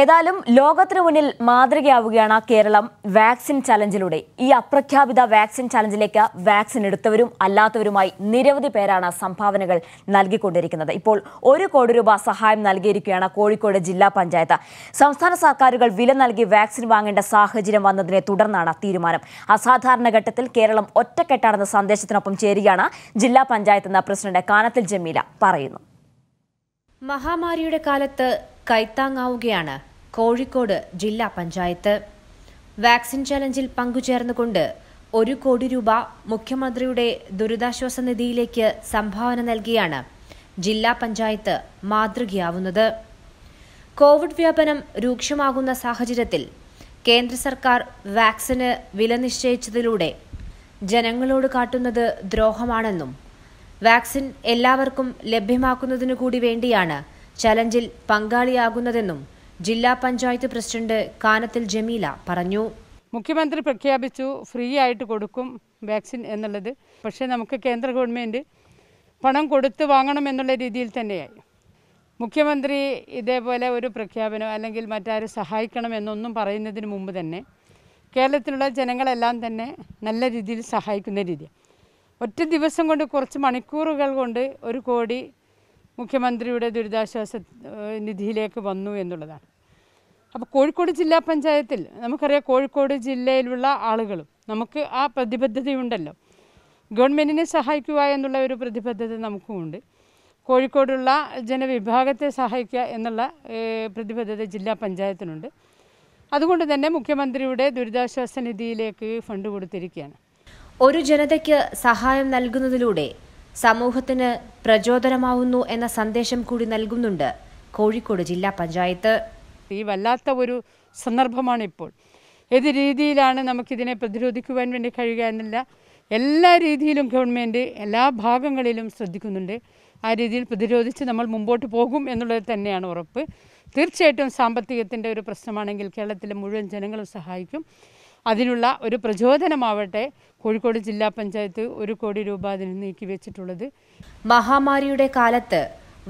ഏതായാലും ലോകത്തിനു മുന്നിൽ മാതൃകയാവുകയാണ് കേരളം വാക്സിൻ ചലഞ്ചിലൂടെ ഈ അപ്രഖ്യാപിത വാക്സിൻ ചലഞ്ചിലേക്ക് വാക്സിൻ എടുത്തവരും അല്ലാത്തവരുമായി നിരവധി പേരാണ് സംഭാവനകൾ നൽകിക്കൊണ്ടിരിക്കുന്നത് ഇപ്പോൾ ഒരു കോടി രൂപ സഹായം നൽകിയിരിക്കുകയാണ് കോഴിക്കോട് ജില്ലാ പഞ്ചായത്ത് സംസ്ഥാന സർക്കാരുകൾ വില നൽകി വാക്സിൻ വാങ്ങേണ്ട സാഹചര്യം വന്നതിനെ തുടർന്നാണ് തീരുമാനം അസാധാരണ ഘട്ടത്തിൽ കേരളം ഒറ്റക്കെട്ടാണെന്ന സന്ദേശത്തിനൊപ്പം ചേരുകയാണ് ജില്ലാ പഞ്ചായത്ത് എന്ന പ്രസിഡന്റ് കാനത്തിൽ ജമീല പറയുന്നു മഹാമാരിയുടെ കാലത്ത് കൈത്താങ്ങാവുകയാണ് കോഴിക്കോട് ജില്ലാ പഞ്ചായത്ത് വാക്സിൻ ചലഞ്ചിൽ പങ്കുചേർന്നുകൊണ്ട് ഒരു കോടി രൂപ മുഖ്യമന്ത്രിയുടെ ദുരിതാശ്വാസ നിധിയിലേക്ക് സംഭാവന നൽകിയാണ് ജില്ലാ പഞ്ചായത്ത് മാതൃകയാവുന്നത് കോവിഡ് വ്യാപനം രൂക്ഷമാകുന്ന സാഹചര്യത്തിൽ കേന്ദ്ര സർക്കാർ വാക്സിന് വില നിശ്ചയിച്ചതിലൂടെ ജനങ്ങളോട് കാട്ടുന്നത് ദ്രോഹമാണെന്നും വാക്സിൻ എല്ലാവർക്കും ലഭ്യമാക്കുന്നതിനു കൂടി വേണ്ടിയാണ് ചലഞ്ചിൽ പങ്കാളിയാകുന്നതെന്നും ജില്ലാ പഞ്ചായത്ത് പ്രസിഡന്റ് കാനത്തിൽ ജമീല പറഞ്ഞു മുഖ്യമന്ത്രി പ്രഖ്യാപിച്ചു ഫ്രീ ആയിട്ട് കൊടുക്കും വാക്സിൻ എന്നുള്ളത് പക്ഷേ നമുക്ക് കേന്ദ്ര ഗവൺമെൻറ് പണം കൊടുത്ത് വാങ്ങണം എന്നുള്ള രീതിയിൽ തന്നെയായി മുഖ്യമന്ത്രി ഇതേപോലെ ഒരു പ്രഖ്യാപനം അല്ലെങ്കിൽ മറ്റാരും സഹായിക്കണം എന്നൊന്നും പറയുന്നതിന് മുമ്പ് തന്നെ കേരളത്തിലുള്ള ജനങ്ങളെല്ലാം തന്നെ നല്ല രീതിയിൽ സഹായിക്കുന്ന രീതി ഒറ്റ ദിവസം കൊണ്ട് കുറച്ച് മണിക്കൂറുകൾ കൊണ്ട് ഒരു കോടി മുഖ്യമന്ത്രിയുടെ ദുരിതാശ്വാസ നിധിയിലേക്ക് വന്നു എന്നുള്ളതാണ് അപ്പോൾ കോഴിക്കോട് ജില്ലാ പഞ്ചായത്തിൽ നമുക്കറിയാം കോഴിക്കോട് ജില്ലയിലുള്ള ആളുകളും നമുക്ക് ആ പ്രതിബദ്ധതയുണ്ടല്ലോ ഗവൺമെൻറ്റിനെ സഹായിക്കുക എന്നുള്ള ഒരു പ്രതിബദ്ധത നമുക്കുമുണ്ട് കോഴിക്കോടുള്ള ജനവിഭാഗത്തെ സഹായിക്കുക എന്നുള്ള പ്രതിബദ്ധത ജില്ലാ പഞ്ചായത്തിനുണ്ട് അതുകൊണ്ട് തന്നെ മുഖ്യമന്ത്രിയുടെ ദുരിതാശ്വാസ നിധിയിലേക്ക് ഫണ്ട് കൊടുത്തിരിക്കുകയാണ് ഒരു ജനതയ്ക്ക് സഹായം നൽകുന്നതിലൂടെ സമൂഹത്തിന് പ്രചോദനമാവുന്നു എന്ന സന്ദേശം കൂടി നൽകുന്നുണ്ട് കോഴിക്കോട് ജില്ലാ പഞ്ചായത്ത് ഈ വല്ലാത്ത ഒരു സന്ദർഭമാണ് ഇപ്പോൾ ഏത് രീതിയിലാണ് നമുക്കിതിനെ പ്രതിരോധിക്കുവാൻ വേണ്ടി കഴിയുക എന്നില്ല എല്ലാ രീതിയിലും ഗവൺമെൻറ് എല്ലാ ഭാഗങ്ങളിലും ശ്രദ്ധിക്കുന്നുണ്ട് ആ രീതിയിൽ പ്രതിരോധിച്ച് നമ്മൾ മുമ്പോട്ട് പോകും എന്നുള്ളത് തന്നെയാണ് ഉറപ്പ് തീർച്ചയായിട്ടും സാമ്പത്തികത്തിൻ്റെ ഒരു പ്രശ്നമാണെങ്കിൽ കേരളത്തിലെ മുഴുവൻ ജനങ്ങളും സഹായിക്കും അതിനുള്ള ഒരു പ്രചോദനമാവട്ടെ കോഴിക്കോട് ജില്ലാ പഞ്ചായത്ത് ഒരു കോടി രൂപ അതിന് നീക്കി വെച്ചിട്ടുള്ളത് മഹാമാരിയുടെ കാലത്ത്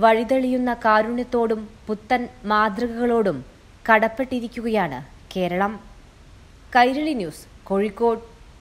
വഴിതെളിയുന്ന കാരുണ്യത്തോടും പുത്തൻ മാതൃകകളോടും കടപ്പെട്ടിരിക്കുകയാണ് കേരളം കൈരളി ന്യൂസ് കോഴിക്കോട്